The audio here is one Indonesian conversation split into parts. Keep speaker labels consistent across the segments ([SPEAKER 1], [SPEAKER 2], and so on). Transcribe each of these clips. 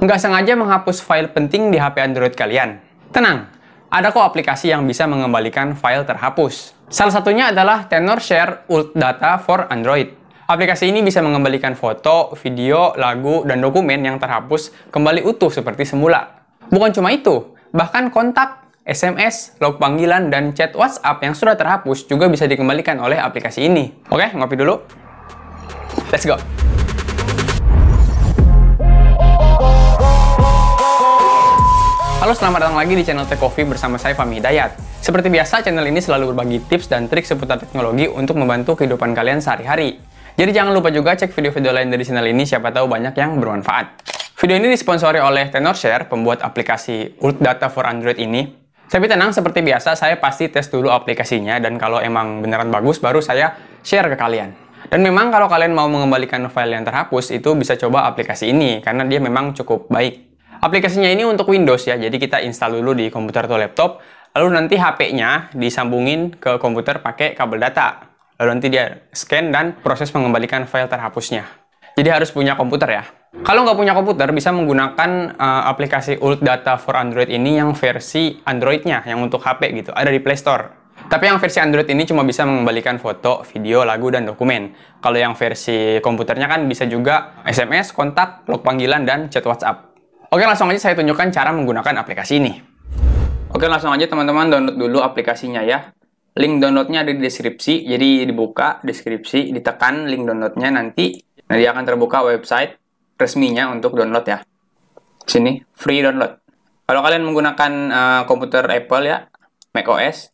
[SPEAKER 1] nggak sengaja menghapus file penting di HP Android kalian. Tenang, ada kok aplikasi yang bisa mengembalikan file terhapus. Salah satunya adalah TenorShare Ult Data for Android. Aplikasi ini bisa mengembalikan foto, video, lagu, dan dokumen yang terhapus kembali utuh seperti semula. Bukan cuma itu, bahkan kontak, SMS, log panggilan, dan chat WhatsApp yang sudah terhapus juga bisa dikembalikan oleh aplikasi ini. Oke, ngopi dulu. Let's go! Halo, selamat datang lagi di channel Tech Coffee bersama saya Fami Hidayat. Seperti biasa, channel ini selalu berbagi tips dan trik seputar teknologi untuk membantu kehidupan kalian sehari-hari. Jadi jangan lupa juga cek video-video lain dari channel ini, siapa tahu banyak yang bermanfaat. Video ini disponsori oleh Tenorshare, pembuat aplikasi Ult Data for Android ini. Tapi tenang, seperti biasa, saya pasti tes dulu aplikasinya, dan kalau emang beneran bagus, baru saya share ke kalian. Dan memang kalau kalian mau mengembalikan file yang terhapus, itu bisa coba aplikasi ini, karena dia memang cukup baik. Aplikasinya ini untuk Windows ya, jadi kita install dulu di komputer atau laptop, lalu nanti HP-nya disambungin ke komputer pakai kabel data. Lalu nanti dia scan dan proses mengembalikan file terhapusnya. Jadi harus punya komputer ya. Kalau nggak punya komputer, bisa menggunakan uh, aplikasi Ult Data for Android ini yang versi Android-nya, yang untuk HP gitu, ada di Play Store. Tapi yang versi Android ini cuma bisa mengembalikan foto, video, lagu, dan dokumen. Kalau yang versi komputernya kan bisa juga SMS, kontak, log panggilan, dan chat WhatsApp. Oke, langsung aja saya tunjukkan cara menggunakan aplikasi ini. Oke, langsung aja teman-teman download dulu aplikasinya ya. Link downloadnya ada di deskripsi, jadi dibuka deskripsi, ditekan link downloadnya nanti, nah dia akan terbuka website resminya untuk download ya. Sini, free download. Kalau kalian menggunakan uh, komputer Apple ya, macOS,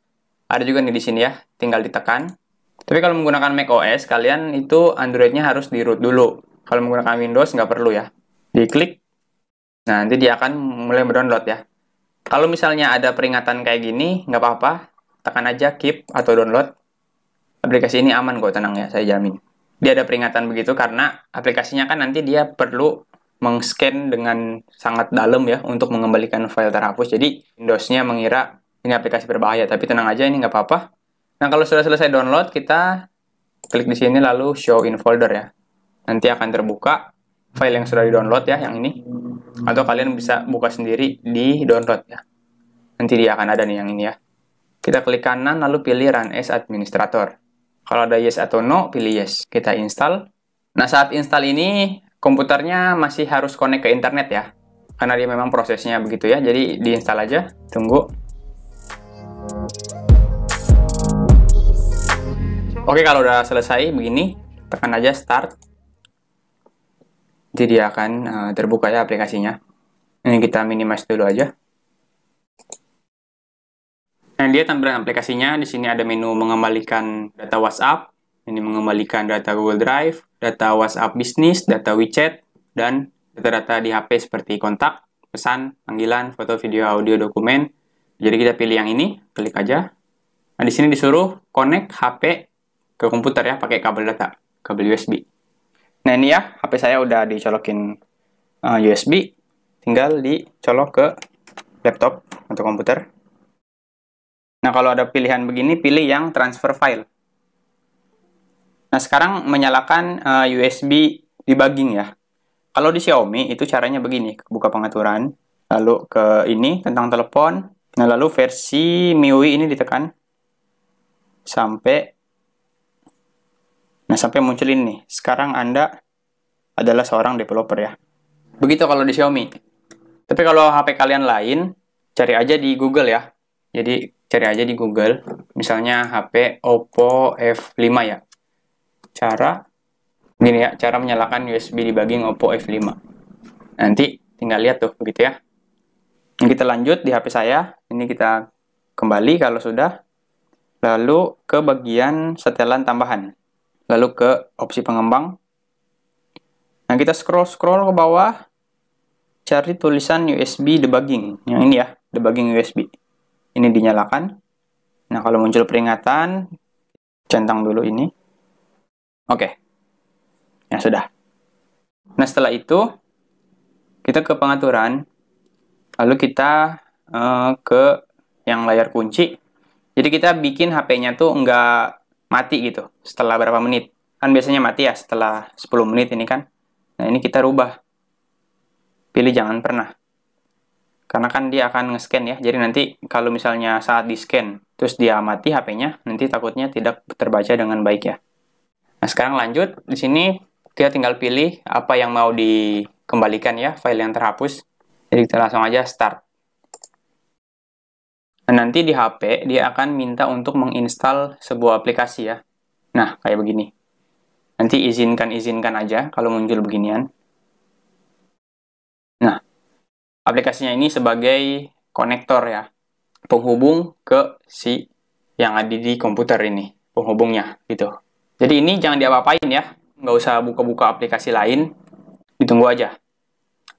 [SPEAKER 1] ada juga nih di sini ya, tinggal ditekan. Tapi kalau menggunakan macOS, kalian itu Androidnya harus di root dulu. Kalau menggunakan Windows nggak perlu ya. Diklik, Nah, nanti dia akan mulai mendownload ya. Kalau misalnya ada peringatan kayak gini, nggak apa-apa, tekan aja keep atau download. Aplikasi ini aman kok, tenang ya, saya jamin. Dia ada peringatan begitu karena aplikasinya kan nanti dia perlu mengscan dengan sangat dalam ya untuk mengembalikan file terhapus. Jadi Windows-nya mengira ini aplikasi berbahaya, tapi tenang aja ini nggak apa-apa. Nah, kalau sudah selesai download, kita klik di sini lalu show in folder ya. Nanti akan terbuka file yang sudah di-download ya, yang ini. Atau kalian bisa buka sendiri di download ya. Nanti dia akan ada nih yang ini ya. Kita klik kanan lalu pilih run as administrator. Kalau ada yes atau no, pilih yes. Kita install. Nah, saat install ini komputernya masih harus connect ke internet ya. Karena dia memang prosesnya begitu ya. Jadi di diinstal aja, tunggu. Oke, kalau udah selesai begini, tekan aja start nanti dia akan uh, terbuka ya aplikasinya ini kita minimize dulu aja nah dia tampilan aplikasinya di sini ada menu mengembalikan data WhatsApp ini mengembalikan data Google Drive data WhatsApp bisnis data WeChat dan data-data di HP seperti kontak pesan panggilan foto video audio dokumen jadi kita pilih yang ini klik aja nah di sini disuruh connect HP ke komputer ya pakai kabel data kabel USB Nah ini ya, HP saya udah dicolokin uh, eh, USB, tinggal dicolok ke laptop atau komputer. Nah kalau ada pilihan begini, pilih yang transfer file. Nah sekarang menyalakan uh, eh, USB debugging ya. Kalau di Xiaomi itu caranya begini, buka pengaturan, lalu ke ini tentang telepon, nah lalu versi MIUI ini ditekan sampai Nah, sampai muncul ini. Sekarang Anda adalah seorang developer ya. Begitu kalau di Xiaomi. Tapi kalau HP kalian lain, cari aja di Google ya. Jadi cari aja di Google, misalnya HP Oppo F5 ya. Cara gini ya, cara menyalakan USB di bagian Oppo F5. Nanti tinggal lihat tuh begitu ya. Ini kita lanjut di HP saya. Ini kita kembali kalau sudah. Lalu ke bagian setelan tambahan lalu ke opsi pengembang. Nah, kita scroll-scroll ke bawah, cari tulisan USB debugging. Yang ini ya, debugging USB. Ini dinyalakan. Nah, kalau muncul peringatan, centang dulu ini. Oke. Ya, sudah. Nah, setelah itu, kita ke pengaturan. Lalu kita uh, ke yang layar kunci. Jadi kita bikin HP-nya tuh nggak mati gitu setelah berapa menit. Kan biasanya mati ya setelah 10 menit ini kan. Nah ini kita rubah. Pilih jangan pernah. Karena kan dia akan nge-scan ya. Jadi nanti kalau misalnya saat di-scan terus dia mati HP-nya, nanti takutnya tidak terbaca dengan baik ya. Nah sekarang lanjut. Di sini kita tinggal pilih apa yang mau dikembalikan ya, file yang terhapus. Jadi kita langsung aja start nanti di HP dia akan minta untuk menginstal sebuah aplikasi ya. Nah, kayak begini. Nanti izinkan-izinkan aja kalau muncul beginian. Nah, aplikasinya ini sebagai konektor ya, penghubung ke si yang ada di komputer ini, penghubungnya gitu. Jadi ini jangan diapa-apain ya, nggak usah buka-buka aplikasi lain, ditunggu aja.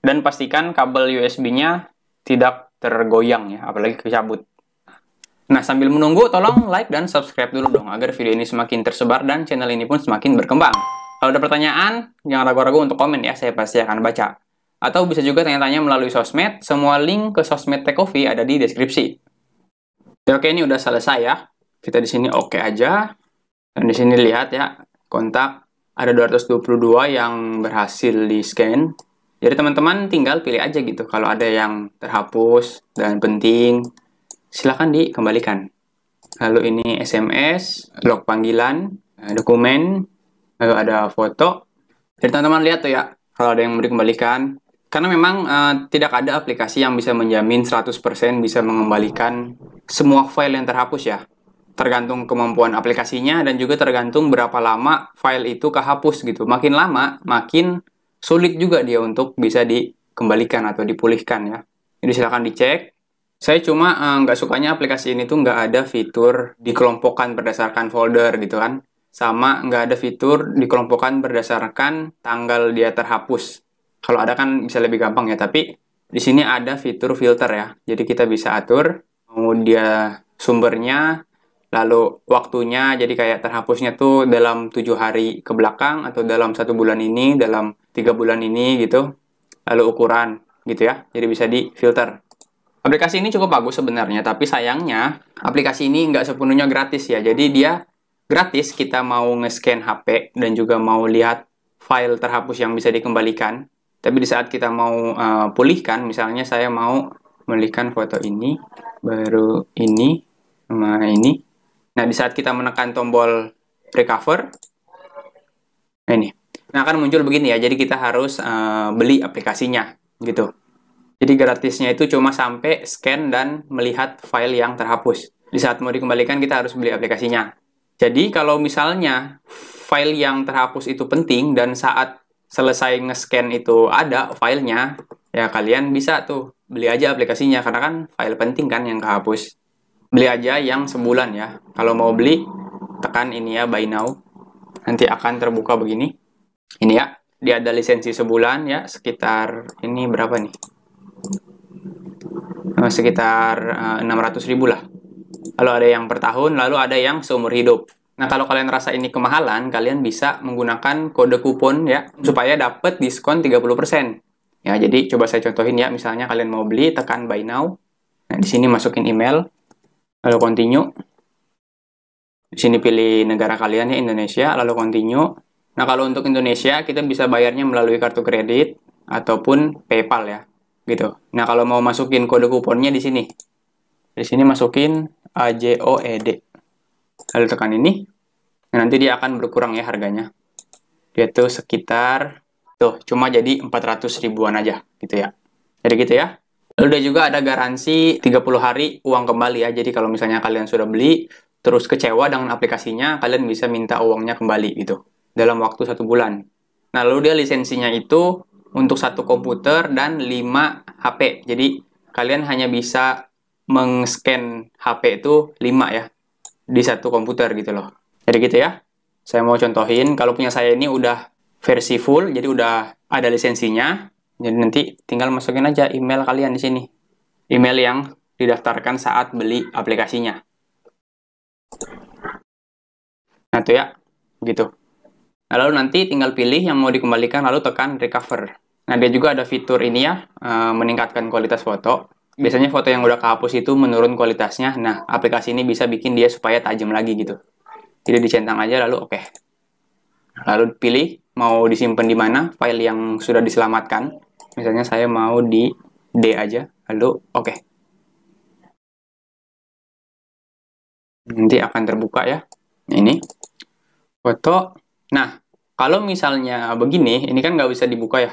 [SPEAKER 1] Dan pastikan kabel USB-nya tidak tergoyang ya, apalagi kecabut. Nah, sambil menunggu, tolong like dan subscribe dulu dong agar video ini semakin tersebar dan channel ini pun semakin berkembang. Kalau ada pertanyaan, jangan ragu-ragu untuk komen ya, saya pasti akan baca. Atau bisa juga tanya-tanya melalui sosmed, semua link ke sosmed Take Coffee ada di deskripsi. Ya, oke, ini udah selesai ya. Kita di sini oke aja. Dan di sini lihat ya, kontak ada 222 yang berhasil di-scan. Jadi teman-teman tinggal pilih aja gitu kalau ada yang terhapus dan penting silahkan dikembalikan. Lalu ini SMS, log panggilan, eh, dokumen, lalu ada foto. Jadi teman-teman lihat tuh ya, kalau ada yang mau dikembalikan. Karena memang uh, tidak ada aplikasi yang bisa menjamin 100% bisa mengembalikan semua file yang terhapus ya. Tergantung kemampuan aplikasinya dan juga tergantung berapa lama file itu kehapus gitu. Makin lama, makin sulit juga dia untuk bisa dikembalikan atau dipulihkan ya. Jadi silahkan dicek saya cuma eh, nggak uh, sukanya aplikasi ini tuh nggak ada fitur dikelompokkan berdasarkan folder gitu kan. Sama nggak ada fitur dikelompokkan berdasarkan tanggal dia terhapus. Kalau ada kan bisa lebih gampang ya, tapi di sini ada fitur filter ya. Jadi kita bisa atur mau dia sumbernya, lalu waktunya, jadi kayak terhapusnya tuh dalam tujuh hari ke belakang atau dalam satu bulan ini, dalam tiga bulan ini gitu. Lalu ukuran gitu ya, jadi bisa di filter. Aplikasi ini cukup bagus sebenarnya, tapi sayangnya aplikasi ini nggak sepenuhnya gratis ya. Jadi dia gratis, kita mau nge-scan HP dan juga mau lihat file terhapus yang bisa dikembalikan. Tapi di saat kita mau uh, pulihkan, misalnya saya mau memulihkan foto ini, baru ini, sama ini. Nah, di saat kita menekan tombol recover, ini, nah akan muncul begini ya. Jadi kita harus uh, beli aplikasinya, gitu. Jadi gratisnya itu cuma sampai scan dan melihat file yang terhapus. Di saat mau dikembalikan kita harus beli aplikasinya. Jadi kalau misalnya file yang terhapus itu penting dan saat selesai nge-scan itu ada filenya, ya kalian bisa tuh beli aja aplikasinya karena kan file penting kan yang kehapus. Beli aja yang sebulan ya. Kalau mau beli tekan ini ya buy now. Nanti akan terbuka begini. Ini ya, dia ada lisensi sebulan ya sekitar ini berapa nih? Eh, sekitar uh, eh, 600 ribu lah. Lalu ada yang per tahun, lalu ada yang seumur hidup. Nah, kalau kalian rasa ini kemahalan, kalian bisa menggunakan kode kupon ya, supaya dapat diskon 30%. Ya, jadi coba saya contohin ya, misalnya kalian mau beli, tekan buy now. Nah, di sini masukin email, lalu continue. Di sini pilih negara kalian ya, Indonesia, lalu continue. Nah, kalau untuk Indonesia, kita bisa bayarnya melalui kartu kredit ataupun PayPal ya gitu. Nah, kalau mau masukin kode kuponnya di sini. Di sini masukin AJOED. Lalu tekan ini. Nah, nanti dia akan berkurang ya harganya. Dia tuh sekitar tuh cuma jadi 400 ribuan aja gitu ya. Jadi gitu ya. Lalu dia juga ada garansi 30 hari uang kembali ya. Jadi kalau misalnya kalian sudah beli terus kecewa dengan aplikasinya, kalian bisa minta uangnya kembali gitu dalam waktu satu bulan. Nah, lalu dia lisensinya itu untuk satu komputer dan 5 HP. Jadi kalian hanya bisa mengscan HP itu 5 ya di satu komputer gitu loh. Jadi gitu ya. Saya mau contohin kalau punya saya ini udah versi full, jadi udah ada lisensinya. Jadi nanti tinggal masukin aja email kalian di sini. Email yang didaftarkan saat beli aplikasinya. Nah, tuh ya. Gitu. Nah, lalu nanti tinggal pilih yang mau dikembalikan lalu tekan recover. Nah, dia juga ada fitur ini ya, eh, meningkatkan kualitas foto. Biasanya foto yang udah kehapus itu menurun kualitasnya. Nah, aplikasi ini bisa bikin dia supaya tajam lagi gitu. Jadi dicentang aja lalu oke. Okay. Lalu pilih mau disimpan di mana file yang sudah diselamatkan. Misalnya saya mau di D aja, lalu oke. Okay. Nanti akan terbuka ya. Ini foto. Nah, kalau misalnya begini, ini kan nggak bisa dibuka ya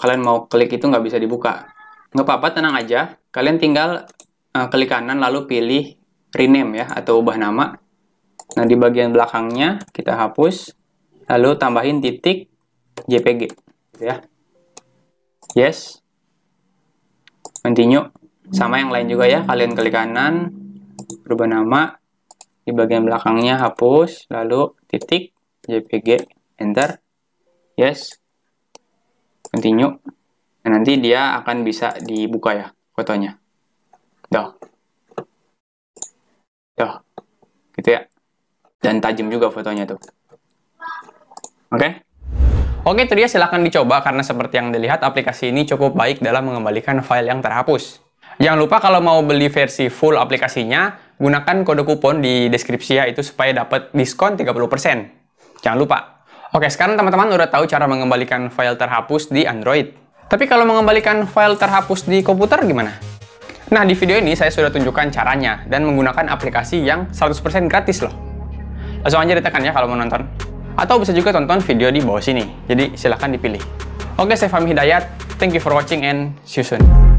[SPEAKER 1] kalian mau klik itu nggak bisa dibuka. Nggak apa-apa, tenang aja. Kalian tinggal uh, klik kanan lalu pilih rename ya, atau ubah nama. Nah, di bagian belakangnya kita hapus, lalu tambahin titik JPG. Ya. Yes. Continue. Sama yang lain juga ya, kalian klik kanan, berubah nama, di bagian belakangnya hapus, lalu titik JPG, enter. Yes, continue nah, nanti dia akan bisa dibuka ya fotonya dah dah gitu ya dan tajam juga fotonya tuh oke okay? Oke, itu dia silahkan dicoba karena seperti yang dilihat aplikasi ini cukup baik dalam mengembalikan file yang terhapus. Jangan lupa kalau mau beli versi full aplikasinya, gunakan kode kupon di deskripsi ya itu supaya dapat diskon 30%. Jangan lupa. Oke, sekarang teman-teman udah tahu cara mengembalikan file terhapus di Android. Tapi kalau mengembalikan file terhapus di komputer gimana? Nah, di video ini saya sudah tunjukkan caranya dan menggunakan aplikasi yang 100% gratis loh. Langsung aja ditekan ya kalau mau nonton. Atau bisa juga tonton video di bawah sini. Jadi silahkan dipilih. Oke, saya Fahmi Hidayat. Thank you for watching and see you soon.